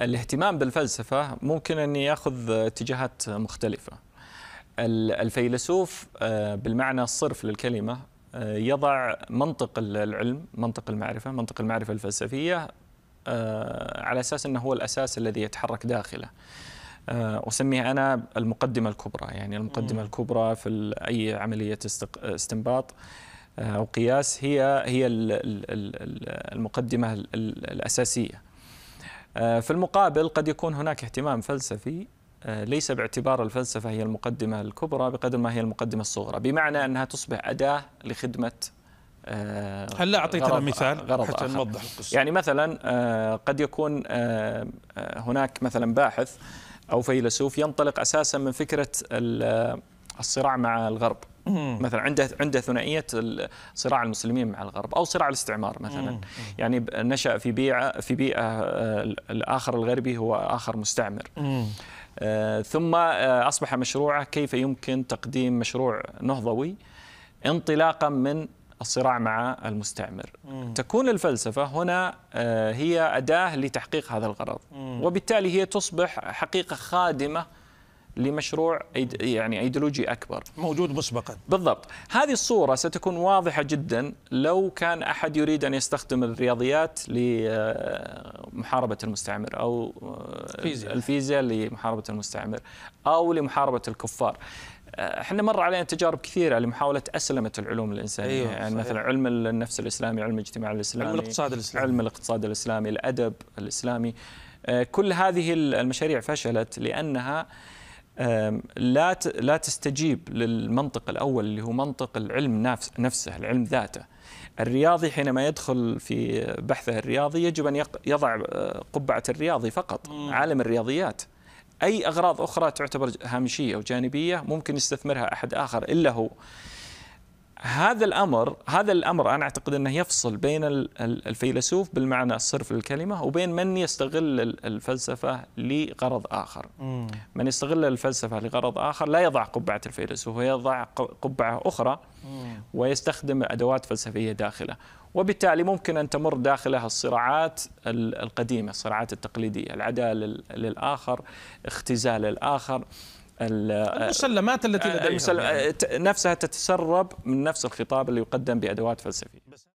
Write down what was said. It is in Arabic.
الاهتمام بالفلسفة ممكن أن يأخذ اتجاهات مختلفة الفيلسوف آه، بالمعنى الصرف للكلمة آه، يضع منطق العلم منطق المعرفة منطق المعرفة الفلسفية آه، على أساس أنه هو الأساس الذي يتحرك داخله أسميها أنا المقدمة الكبرى يعني المقدمة الكبرى في أي عملية استنباط أو قياس هي هي المقدمة الأساسية آه، في المقابل قد يكون هناك اهتمام فلسفي آه، ليس باعتبار الفلسفة هي المقدمة الكبرى بقدر ما هي المقدمة الصغرى بمعنى أنها تصبح أداة لخدمة هلا آه، اعطيتنا مثال غرض حتى نوضح القصه يعني مثلا قد يكون هناك مثلا باحث او فيلسوف ينطلق اساسا من فكره الصراع مع الغرب مثلا عنده عنده ثنائيه صراع المسلمين مع الغرب او صراع الاستعمار مثلا يعني نشا في بيئه في بيئه آه، الاخر الغربي هو اخر مستعمر آه، ثم آه، اصبح مشروعه كيف يمكن تقديم مشروع نهضوي انطلاقا من الصراع مع المستعمر مم. تكون الفلسفة هنا هي أداة لتحقيق هذا الغرض مم. وبالتالي هي تصبح حقيقة خادمة لمشروع يعني ايديولوجي اكبر موجود مسبقا بالضبط هذه الصوره ستكون واضحه جدا لو كان احد يريد ان يستخدم الرياضيات لمحاربه آه، المستعمر او آه، الفيزياء الفيزياء لمحاربه المستعمر او لمحاربه الكفار آه، احنا مر علينا تجارب كثيره لمحاوله اسلمه العلوم الانسانيه أيوة يعني صحيح. مثلا علم النفس الاسلامي علم الاجتماع الاسلامي علم الاقتصاد الاسلامي علم الاقتصاد الاسلامي الادب الاسلامي كل هذه المشاريع فشلت لانها لا لا تستجيب للمنطق الاول اللي هو منطق العلم نفسه العلم ذاته الرياضي حينما يدخل في بحثه الرياضي يجب ان يضع آه، قبعه الرياضي فقط عالم الرياضيات اي اغراض اخرى تعتبر هامشيه وجانبيه ممكن يستثمرها احد اخر الا هو هذا الامر هذا الامر انا اعتقد انه يفصل بين الفيلسوف بالمعنى الصرف للكلمه وبين من يستغل الفلسفه لغرض اخر. مم. من يستغل الفلسفه لغرض اخر لا يضع قبعه الفيلسوف ويضع قبعه اخرى مم. ويستخدم ادوات فلسفيه داخله. وبالتالي ممكن ان تمر داخلها الصراعات القديمه، الصراعات التقليديه، العداله للاخر، اختزال الاخر، المسلمات التي لدينا نفسها تتسرب من نفس الخطاب اللي يقدم بأدوات فلسفية